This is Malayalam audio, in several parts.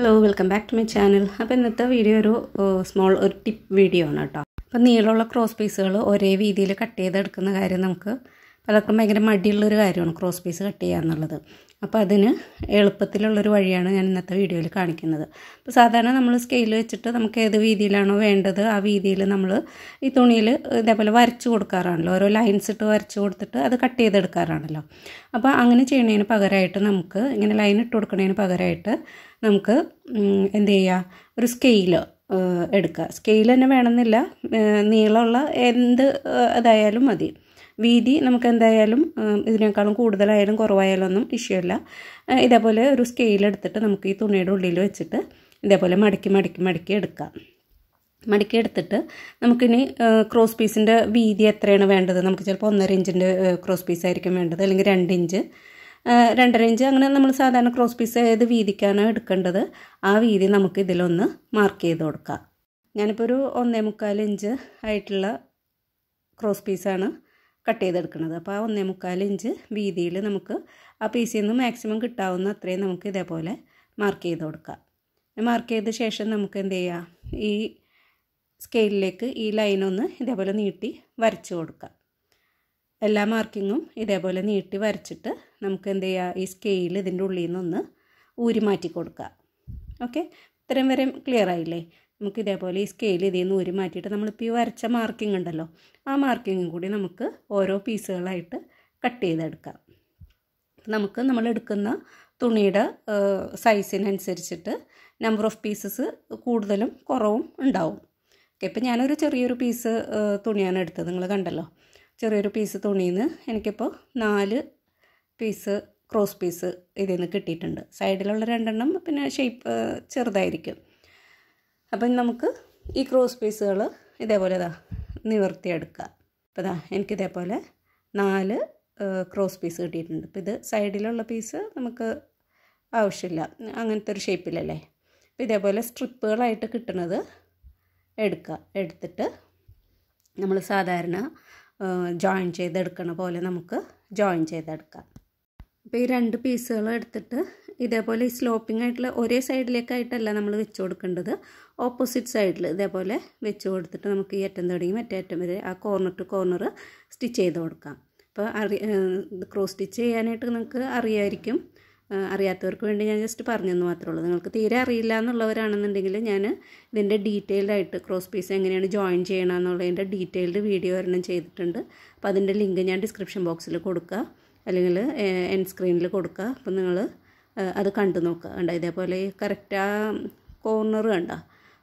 hello welcome back to my channel അപ്പോൾ ഇന്നത്തെ വീഡിയോ ഒരു സ്മോൾ ഒരു ടിപ്പ് വീഡിയോ ആണ് കേട്ടോ അപ്പോൾ നീളമുള്ള ക്രോസ് പീസുകൾ ഒരേ രീതിയിൽ കട്ട് ചെയ്തെടുക്കുന്ന കാര്യം നമുക്ക് പലർക്കും ഭയങ്കര മടിയുള്ളൊരു കാര്യമാണ് ക്രോസ് പീസ് കട്ട് ചെയ്യുക എന്നുള്ളത് അപ്പോൾ അതിന് എളുപ്പത്തിലുള്ളൊരു വഴിയാണ് ഞാൻ ഇന്നത്തെ വീഡിയോയിൽ കാണിക്കുന്നത് അപ്പോൾ സാധാരണ നമ്മൾ സ്കെയിൽ വെച്ചിട്ട് നമുക്ക് ഏത് വീതിയിലാണോ വേണ്ടത് ആ വീതിയിൽ നമ്മൾ ഈ തുണിയിൽ ഇതേപോലെ വരച്ചു കൊടുക്കാറാണല്ലോ ഓരോ ലൈൻസ് ഇട്ട് വരച്ചു കൊടുത്തിട്ട് അത് കട്ട് ചെയ്തെടുക്കാറാണല്ലോ അപ്പോൾ അങ്ങനെ ചെയ്യുന്നതിന് പകരമായിട്ട് നമുക്ക് ഇങ്ങനെ ലൈൻ ഇട്ട് കൊടുക്കുന്നതിന് പകരമായിട്ട് നമുക്ക് എന്ത് ചെയ്യുക ഒരു സ്കെയിൽ എടുക്കുക സ്കെയിൽ തന്നെ വേണമെന്നില്ല നീളമുള്ള എന്ത് അതായാലും മതി വീതി നമുക്ക് എന്തായാലും ഇതിനേക്കാളും കൂടുതലായാലും കുറവായാലും ഒന്നും ഇഷ്യൂ അല്ല ഇതേപോലെ ഒരു സ്കെയിൽ എടുത്തിട്ട് നമുക്ക് ഈ തുണിയുടെ ഉള്ളിൽ വെച്ചിട്ട് ഇതേപോലെ മടക്കി മടക്കി മടക്കി എടുക്കാം മടക്കി എടുത്തിട്ട് നമുക്കിനി ക്രോസ് പീസിൻ്റെ വീതി എത്രയാണ് വേണ്ടത് നമുക്ക് ചിലപ്പോൾ ഒന്നര ഇഞ്ചിൻ്റെ ക്രോസ് പീസ് ആയിരിക്കും വേണ്ടത് അല്ലെങ്കിൽ രണ്ട് ഇഞ്ച് രണ്ടര ഇഞ്ച് അങ്ങനെ നമ്മൾ സാധാരണ ക്രോസ് പീസ് ഏത് വീതിക്കാണ് എടുക്കേണ്ടത് ആ വീതി നമുക്ക് ഇതിലൊന്ന് മാർക്ക് ചെയ്ത് കൊടുക്കാം ഞാനിപ്പോൾ ഒരു ഒന്നേ മുക്കാൽ ഇഞ്ച് ആയിട്ടുള്ള ക്രോസ് പീസാണ് കട്ട് ചെയ്തെടുക്കുന്നത് അപ്പോൾ ആ ഒന്നേ മുക്കാൽ ഇഞ്ച് വീതിയിൽ നമുക്ക് ആ പീസിൽ നിന്ന് മാക്സിമം കിട്ടാവുന്ന അത്രയും നമുക്ക് ഇതേപോലെ മാർക്ക് ചെയ്ത് കൊടുക്കാം മാർക്ക് ചെയ്ത ശേഷം നമുക്ക് എന്ത് ചെയ്യാം ഈ സ്കെയിലിലേക്ക് ഈ ലൈനൊന്ന് ഇതേപോലെ നീട്ടി വരച്ചു കൊടുക്കാം എല്ലാ മാർക്കിങ്ങും ഇതേപോലെ നീട്ടി വരച്ചിട്ട് നമുക്ക് എന്ത് ചെയ്യുക ഈ സ്കെയിൽ ഇതിൻ്റെ ഉള്ളിൽ നിന്നൊന്ന് ഊരി മാറ്റി കൊടുക്കുക ഓക്കെ ഇത്രയും വരെ ക്ലിയർ ആയില്ലേ നമുക്ക് ഇതേപോലെ ഈ സ്കെയിൽ ഇതിൽ നിന്ന് ഊരി മാറ്റിയിട്ട് നമ്മളിപ്പോൾ ഈ വരച്ച മാർക്കിംഗ് ഉണ്ടല്ലോ ആ മാർക്കിങ്ങും കൂടി നമുക്ക് ഓരോ പീസുകളായിട്ട് കട്ട് ചെയ്തെടുക്കാം നമുക്ക് നമ്മൾ എടുക്കുന്ന തുണിയുടെ സൈസിനനുസരിച്ചിട്ട് നമ്പർ ഓഫ് പീസസ് കൂടുതലും കുറവും ഉണ്ടാവും ഓക്കെ ഇപ്പം ഞാനൊരു ചെറിയൊരു പീസ് തുണിയാണ് എടുത്തത് നിങ്ങൾ കണ്ടല്ലോ ചെറിയൊരു പീസ് തുണിയിൽ നിന്ന് എനിക്കിപ്പോൾ നാല് പീസ് ക്രോസ് പീസ് ഇതിൽ നിന്ന് കിട്ടിയിട്ടുണ്ട് സൈഡിലുള്ള രണ്ടെണ്ണം പിന്നെ ഷേപ്പ് ചെറുതായിരിക്കും അപ്പം നമുക്ക് ഈ ക്രോസ് പീസുകൾ ഇതേപോലെ ഇതാ നിവർത്തിയെടുക്കുക അപ്പോൾ ഇതാ എനിക്കിതേപോലെ നാല് ക്രോസ് പീസ് കിട്ടിയിട്ടുണ്ട് അപ്പോൾ ഇത് സൈഡിലുള്ള പീസ് നമുക്ക് ആവശ്യമില്ല അങ്ങനത്തെ ഒരു ഷേപ്പിലല്ലേ അപ്പോൾ ഇതേപോലെ സ്ട്രിപ്പുകളായിട്ട് കിട്ടുന്നത് എടുക്കുക എടുത്തിട്ട് നമ്മൾ സാധാരണ ജോയിൻ ചെയ്തെടുക്കണ പോലെ നമുക്ക് ജോയിൻ ചെയ്തെടുക്കാം അപ്പോൾ ഈ രണ്ട് പീസുകൾ എടുത്തിട്ട് ഇതേപോലെ സ്ലോപ്പിംഗ് ആയിട്ടുള്ള ഒരേ സൈഡിലേക്കായിട്ടല്ല നമ്മൾ വെച്ച് കൊടുക്കേണ്ടത് ഓപ്പോസിറ്റ് സൈഡിൽ ഇതേപോലെ വെച്ച് കൊടുത്തിട്ട് നമുക്ക് ഈ അറ്റം തുടങ്ങി മറ്റേ അറ്റം വരെ ആ കോർണർ ടു കോർണർ സ്റ്റിച്ച് ചെയ്ത് കൊടുക്കാം അപ്പോൾ അറി ക്രോസ് സ്റ്റിച്ച് ചെയ്യാനായിട്ട് നിങ്ങൾക്ക് അറിയായിരിക്കും അറിയാത്തവർക്ക് വേണ്ടി ഞാൻ ജസ്റ്റ് പറഞ്ഞെന്ന് മാത്രമേ ഉള്ളൂ നിങ്ങൾക്ക് തീരെ അറിയില്ല എന്നുള്ളവരാണെന്നുണ്ടെങ്കിൽ ഞാൻ ഇതിൻ്റെ ഡീറ്റെയിൽഡ് ആയിട്ട് ക്രോസ് പീസ് എങ്ങനെയാണ് ജോയിൻ ചെയ്യണം എന്നുള്ളതിൻ്റെ ഡീറ്റെയിൽഡ് വീഡിയോ ഒരെണ്ണം ചെയ്തിട്ടുണ്ട് അപ്പോൾ അതിൻ്റെ ലിങ്ക് ഞാൻ ഡിസ്ക്രിപ്ഷൻ ബോക്സിൽ കൊടുക്കുക അല്ലെങ്കിൽ എൻ സ്ക്രീനിൽ കൊടുക്കുക അപ്പോൾ നിങ്ങൾ അത് കണ്ടു നോക്കുക കണ്ട ഇതേപോലെ കറക്റ്റ് ആ കോർണർ കണ്ട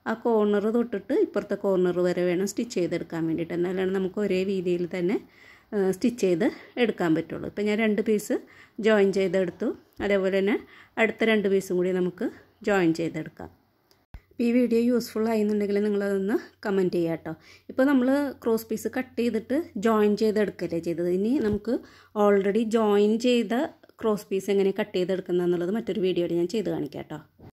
ആ കോർണർ തൊട്ടിട്ട് ഇപ്പുറത്തെ കോർണർ വരെ വേണം സ്റ്റിച്ച് ചെയ്തെടുക്കാൻ വേണ്ടിയിട്ട് എന്നാലാണ് നമുക്ക് ഒരേ രീതിയിൽ തന്നെ സ്റ്റിച്ച് ചെയ്ത് എടുക്കാൻ പറ്റുള്ളൂ ഇപ്പം ഞാൻ രണ്ട് പീസ് ജോയിൻ ചെയ്തെടുത്തു അതേപോലെ തന്നെ അടുത്ത രണ്ട് പീസും കൂടി നമുക്ക് ജോയിൻ ചെയ്തെടുക്കാം ഈ വീഡിയോ യൂസ്ഫുൾ ആയിരുന്നുണ്ടെങ്കിൽ നിങ്ങളതൊന്ന് കമൻറ്റ് ചെയ്യുക കേട്ടോ ഇപ്പോൾ നമ്മൾ ക്രോസ് പീസ് കട്ട് ചെയ്തിട്ട് ജോയിൻ ചെയ്തെടുക്കല്ലേ ചെയ്തത് ഇനി നമുക്ക് ഓൾറെഡി ജോയിൻ ചെയ്ത ക്രോസ് പീസ് എങ്ങനെ കട്ട് ചെയ്തെടുക്കുന്നതെന്നുള്ളത് മറ്റൊരു വീഡിയോയിൽ ഞാൻ ചെയ്ത് കാണിക്കാം കേട്ടോ